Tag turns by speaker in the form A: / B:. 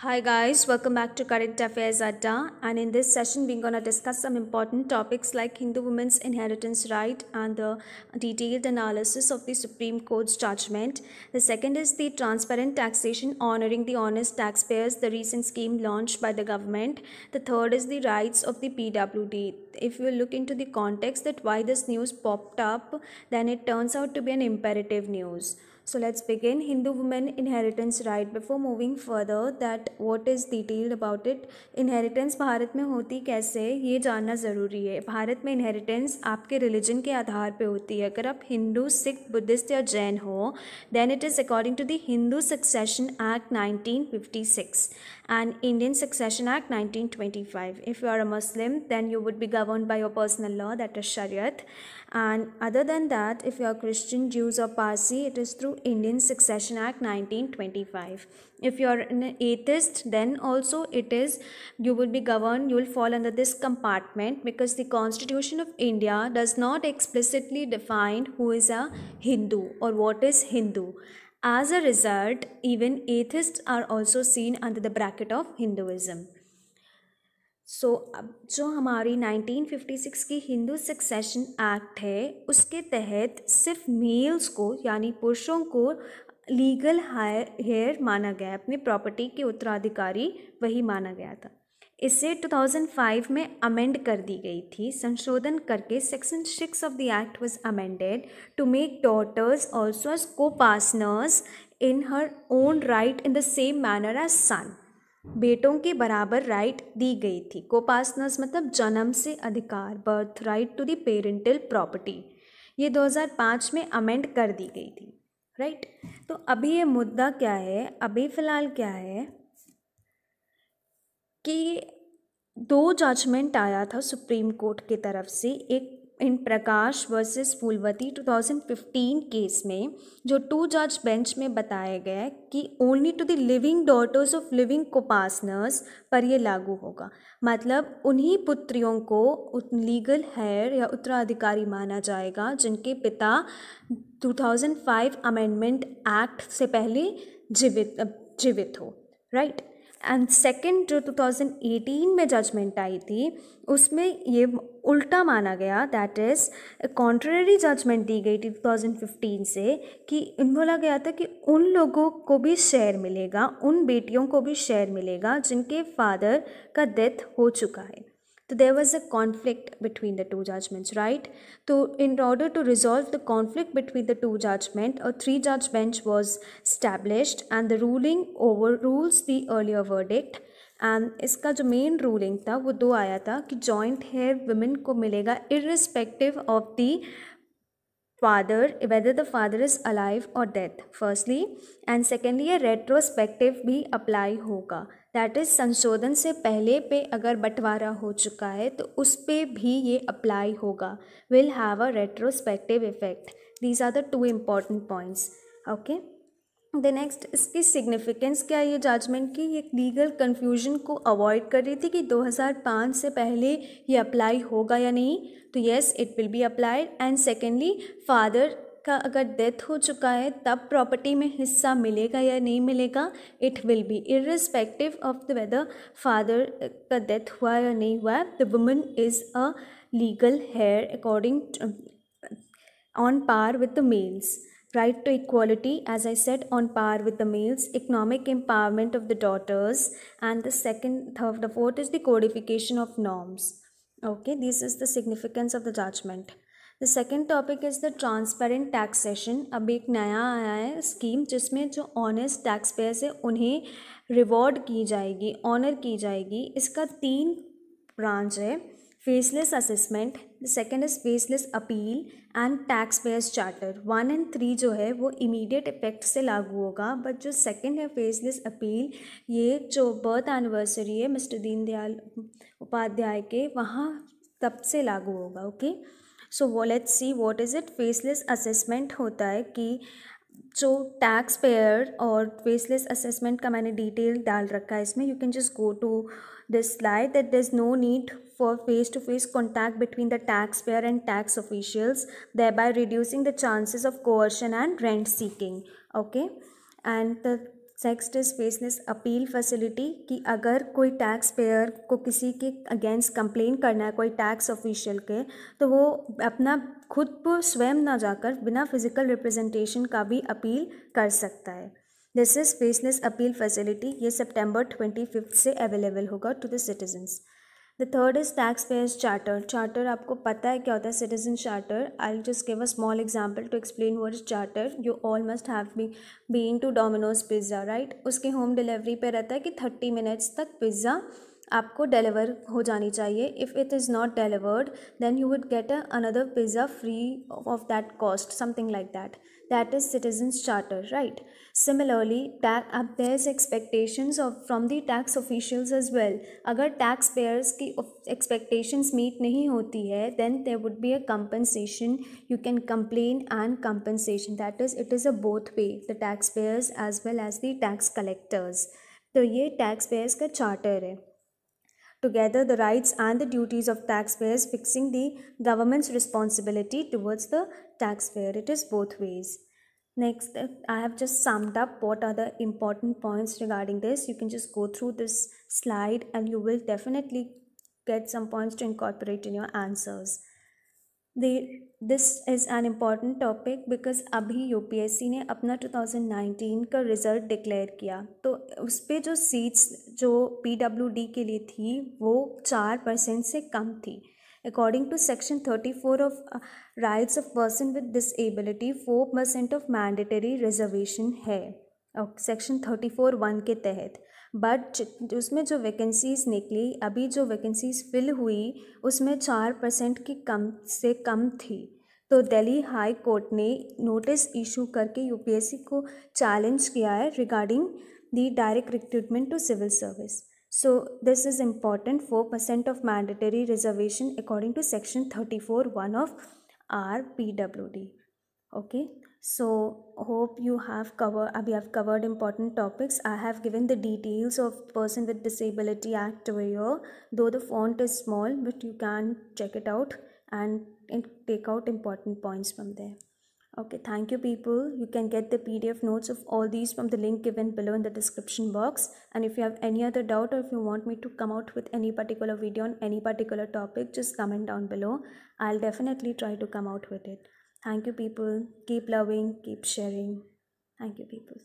A: Hi guys, welcome back to Current Affairs Adda and in this session we're going to discuss some important topics like Hindu women's inheritance right and the detailed analysis of the Supreme Court's judgment. The second is the transparent taxation honoring the honest taxpayers, the recent scheme launched by the government. The third is the rights of the PWD. If you look into the context that why this news popped up, then it turns out to be an imperative news. So let's begin Hindu women inheritance right. Before moving further that what is detailed about it inheritance Bharat में होती कैसे ये जानना ज़रूरी है भारत में inheritance आपके religion ke आधार pe होती है अगर आप हिंदू सिख बुद्धिस्ट या जैन हो then it is according to the Hindu 1956 and Indian Succession Act 1925. If you are a Muslim, then you would be governed by your personal law, that is Shariat, and other than that, if you are Christian, Jews, or Parsi, it is through Indian Succession Act 1925. If you are an atheist, then also it is you will be governed, you will fall under this compartment because the Constitution of India does not explicitly define who is a Hindu or what is Hindu. As a result, even atheists are also seen under the bracket of Hinduism. So so, अब जो हमारी 1956 की Hindu succession act है उसके तहत सिर्फ mails को यानी पुरुषों को लीगल हेयर माना गया अपनी प्रॉपर्टी के उत्तराधिकारी वही माना गया था इसे 2005 में अमेंड कर दी गई थी संशोधन करके section six of the act was amended to make daughters also coparceners in her own right in the same manner as son बेटों के बराबर राइट दी गई थी कोपासनस मतलब जन्म से अधिकार birth right to the parental property ये 2005 में अमेंड कर दी गई थी राइट तो अभी ये मुद्दा क्या है अभी फ़िलहाल क्या है कि दो जजमेंट आया था सुप्रीम कोर्ट की तरफ से एक इन प्रकाश वर्सेस फूलवती 2015 केस में जो टू जज बेंच में बताया गया कि only to the living daughters of living coparceners पर ये लागू होगा मतलब उन्हीं पुत्रियों को लीगल हेयर या उत्तराधिकारी माना जाएगा जिनके पिता 2005 अमेंडमेंट एक्ट से पहले जीवित जीवित हो राइट right? एंड सेकेंड जो 2018 में जजमेंट आई थी उसमें ये उल्टा माना गया दैट इज़ कॉन्ट्रेरी जजमेंट दी गई थी 2015 से कि बोला गया था कि उन लोगों को भी शेयर मिलेगा उन बेटियों को भी शेयर मिलेगा जिनके फादर का डेथ हो चुका है तो there was a conflict between the two judgements right तो in order to resolve the conflict between the two judgement a three जज bench was established and the ruling overrules the earlier verdict and इसका जो main ruling था वो दो आया था कि जॉइंट हेयर वुमेन को मिलेगा irrespective of the father whether the father is alive और डेथ फर्स्टली एंड सेकेंडली ये retrospective भी अप्लाई होगा दैट इज़ संशोधन से पहले पे अगर बंटवारा हो चुका है तो उस पर भी ये अप्लाई होगा will have a retrospective effect these are the two important points okay the next इसकी सिग्निफिकेंस क्या है ये जजमेंट की ये लीगल कन्फ्यूजन को अवॉइड कर रही थी कि 2005 से पहले ये अप्लाई होगा या नहीं तो yes it will be applied and secondly father का अगर डेथ हो चुका है तब प्रॉपर्टी में हिस्सा मिलेगा या नहीं मिलेगा it will be irrespective of the whether father का डेथ हुआ या नहीं हुआ the woman is a legal heir according on par with the males right to equality, as I said, on par with the males, economic empowerment of the daughters, and the second, third, the fourth is the codification of norms. Okay, this is the significance of the judgment. the second topic is the transparent taxation अभी एक नया आया है scheme जिसमें जो honest tax payers है उन्हें reward की जाएगी ऑनर की जाएगी इसका तीन ब्रांच है faceless assessment the second is faceless appeal and taxpayers charter one and three जो है वो immediate effect से लागू होगा बट जो second है faceless appeal ये जो birth anniversary है मिस्टर दीनदयाल उपाध्याय के वहाँ तब से लागू होगा ओके सो वो let's see what is it faceless assessment होता है कि जो टैक्स पेयर और फेसलेस असेसमेंट का मैंने डिटेल डाल रखा है इसमें you can just go to this slide that there's no need for face-to-face contact between the taxpayer and tax officials, thereby reducing the chances of coercion and rent seeking. Okay, and the next is faceless appeal facility कि अगर कोई tax payer को किसी के against complain करना है कोई tax official के तो वो अपना खुद स्वयं ना जाकर बिना फिजिकल रिप्रेजेंटेशन का भी अपील कर सकता है this is faceless appeal facility ये सितंबर ट्वेंटी फिफ्थ से अवेलेबल होगा to the citizens the third is tax payers charter charter आपको पता है क्या होता है citizen charter I just give a small example to explain is charter you all must have be been to Domino's pizza right उसके home delivery पर रहता है कि थर्टी मिनट्स तक पिज़्ज़ा आपको डिलीवर हो जानी चाहिए if it is not delivered then you would get a another pizza free of that cost something like that that is citizen charter right similarly tax अब there's expectations from the tax officials as well अगर tax payers की expectations meet नहीं होती है then there would be a compensation you can complain and compensation that is it is a both पे the tax payers as well as the tax collectors तो ये tax payers का charter है together the rights and the duties of taxpayers, fixing the government's responsibility towards the taxpayer. It is both ways. Next, I have just summed up what are the important points regarding this. You can just go through this slide and you will definitely get some points to incorporate in your answers. They this is an important topic because अभी C ने अपना two thousand nineteen का result declare किया तो उस पर जो seats जो पी डब्ल्यू डी के लिए थी वो चार परसेंट से कम थी according to section thirty four of rights of person with disability four percent of mandatory reservation है सेक्शन थर्टी फोर वन के तहत बट उसमें जो वैकेंसीज़ निकली अभी जो वैकेंसीज़ फिल हुई उसमें चार परसेंट की कम से कम थी तो दिल्ली हाई कोर्ट ने नोटिस इशू करके यूपीएससी को चैलेंज किया है regarding the direct recruitment to civil service so this is important four percent of mandatory reservation according to section thirty four one of R P W D okay so hope you have covered uh, we have covered important topics i have given the details of person with disability act over here though the font is small but you can check it out and take out important points from there okay thank you people you can get the pdf notes of all these from the link given below in the description box and if you have any other doubt or if you want me to come out with any particular video on any particular topic just comment down below i'll definitely try to come out with it Thank you, people. Keep loving, keep sharing. Thank you, people.